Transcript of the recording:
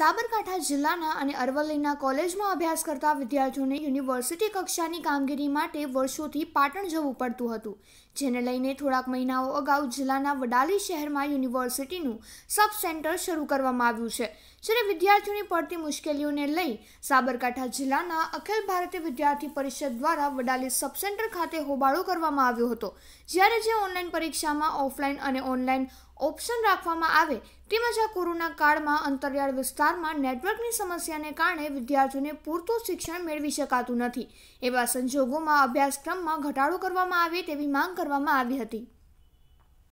સાબરકાંઠા જિલ્લાના અને અરવલ્લીના કોલેજમાં અભ્યાસ કરતા વિદ્યાર્થીઓને યુનિવર્સિટી કક્ષાની કામગીરી માટે વર્ષોથી પાટણ જવું પડતું હતું જેને લઈને થોડાક મહિનાઓ અગાઉ જિલ્લાના વડાલી શહેરમાં યુનિવર્સિટીનું સબ સેન્ટર શરૂ કરવામાં આવ્યું છે જ્યારે વિદ્યાર્થીઓની પડતી મુશ્કેલીઓને લઈ સાબરકાંઠા જિલ્લાના અખિલ ભારતીય વિદ્યાર્થી પરિષદ દ્વારા વડાલી સબ સેન્ટર ખાતે હોબાળો કરવામાં આવ્યો હતો જ્યારે જે ઓનલાઈન પરીક્ષામાં ઓફલાઈન અને ઓનલાઈન ઓપ્શન રાખવામાં આવે તેમજ આ કોરોના કાળમાં અંતરિયાળ વિસ્તારમાં નેટવર્કની સમસ્યાને કારણે વિદ્યાર્થીઓને પૂરતું શિક્ષણ મેળવી શકાતું નથી એવા સંજોગોમાં અભ્યાસક્રમમાં ઘટાડો કરવામાં આવે તેવી માંગ કરવામાં આવી હતી